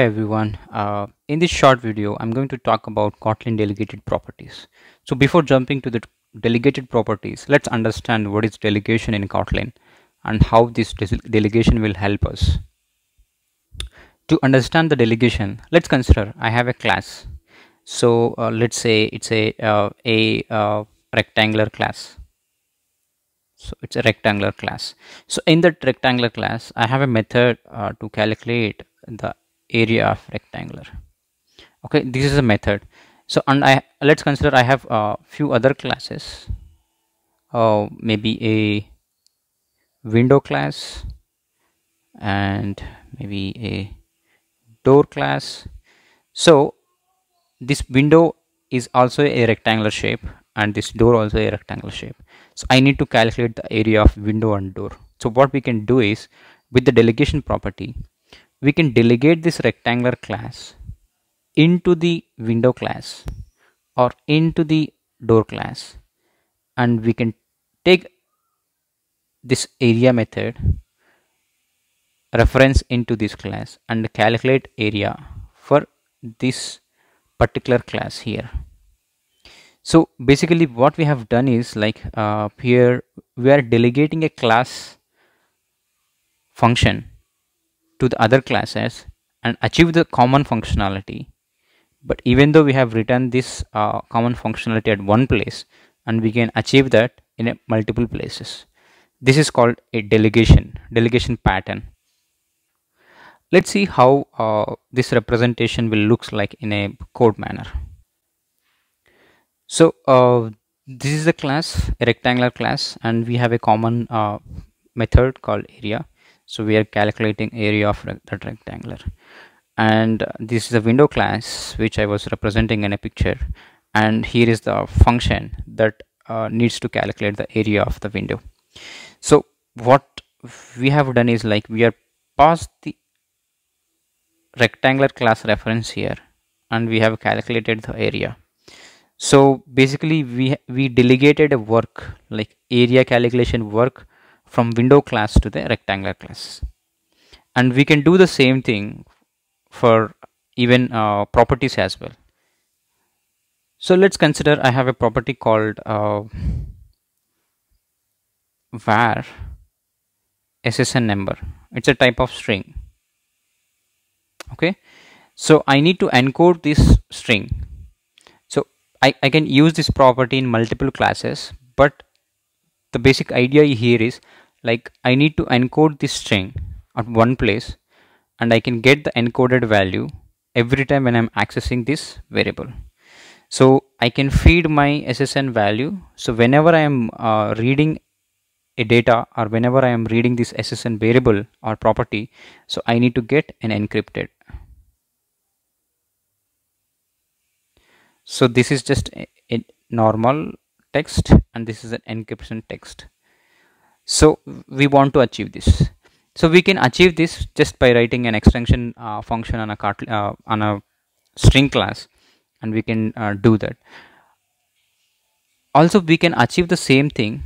Hey everyone, uh, in this short video, I'm going to talk about Kotlin delegated properties. So before jumping to the delegated properties, let's understand what is delegation in Kotlin and how this delegation will help us. To understand the delegation, let's consider I have a class. So uh, let's say it's a, uh, a uh, rectangular class. So it's a rectangular class. So in that rectangular class, I have a method uh, to calculate the area of rectangular okay this is a method so and I let's consider I have a uh, few other classes uh, maybe a window class and maybe a door class so this window is also a rectangular shape and this door also a rectangular shape so I need to calculate the area of window and door so what we can do is with the delegation property we can delegate this rectangular class into the window class or into the door class and we can take this area method reference into this class and calculate area for this particular class here so basically what we have done is like uh, here we are delegating a class function to the other classes and achieve the common functionality but even though we have written this uh, common functionality at one place and we can achieve that in multiple places this is called a delegation delegation pattern let's see how uh, this representation will looks like in a code manner so uh, this is the class a rectangular class and we have a common uh, method called area so we are calculating area of that rectangular and this is a window class which I was representing in a picture and here is the function that uh, needs to calculate the area of the window so what we have done is like we are passed the rectangular class reference here and we have calculated the area so basically we we delegated a work like area calculation work from window class to the rectangular class. And we can do the same thing for even uh, properties as well. So let's consider I have a property called uh, var SSN number. It's a type of string. Okay. So I need to encode this string. So I, I can use this property in multiple classes, but the basic idea here is like I need to encode this string at one place and I can get the encoded value every time when I'm accessing this variable. So I can feed my SSN value. So whenever I am uh, reading a data or whenever I am reading this SSN variable or property, so I need to get an encrypted. So this is just a, a normal text and this is an encryption text so we want to achieve this so we can achieve this just by writing an extension uh, function on a cart uh, on a string class and we can uh, do that also we can achieve the same thing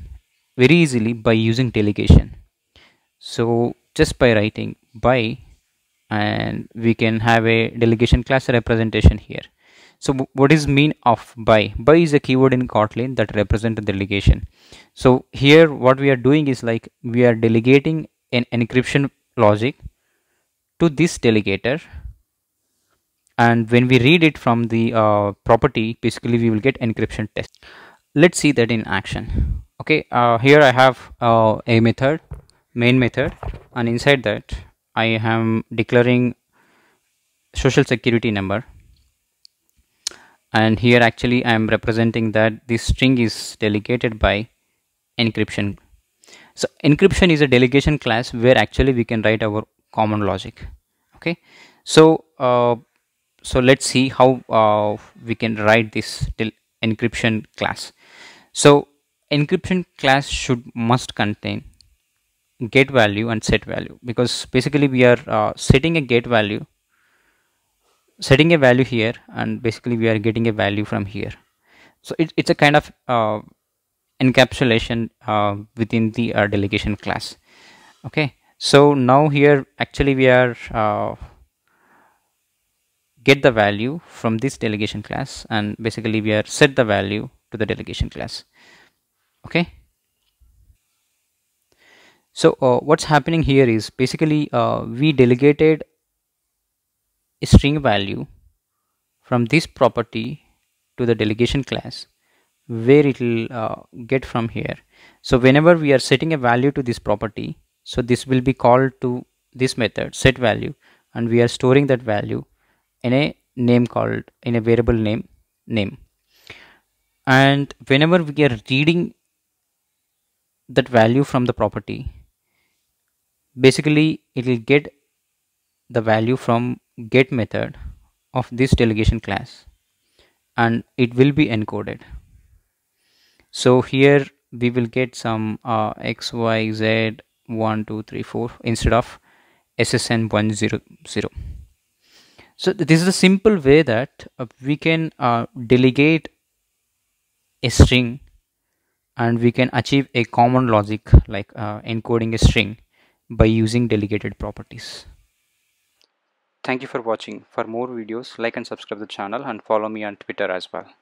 very easily by using delegation so just by writing by and we can have a delegation class representation here so what is mean of by? By is a keyword in Kotlin that represents the delegation. So here what we are doing is like we are delegating an encryption logic to this delegator and when we read it from the uh, property basically we will get encryption test. Let's see that in action. Okay uh, here I have uh, a method main method and inside that I am declaring social security number and here actually I am representing that this string is delegated by encryption. So encryption is a delegation class where actually we can write our common logic. Okay, so uh, so let's see how uh, we can write this encryption class. So encryption class should must contain get value and set value because basically we are uh, setting a get value setting a value here and basically we are getting a value from here so it, it's a kind of uh, encapsulation uh, within the uh, delegation class okay so now here actually we are uh, get the value from this delegation class and basically we are set the value to the delegation class okay so uh, what's happening here is basically uh, we delegated string value from this property to the delegation class where it will uh, get from here so whenever we are setting a value to this property so this will be called to this method set value and we are storing that value in a name called in a variable name name and whenever we are reading that value from the property basically it will get the value from get method of this delegation class and it will be encoded so here we will get some uh, x y z 1 2 3 4 instead of ssn 100 so this is a simple way that uh, we can uh, delegate a string and we can achieve a common logic like uh, encoding a string by using delegated properties Thank you for watching. For more videos, like and subscribe the channel and follow me on Twitter as well.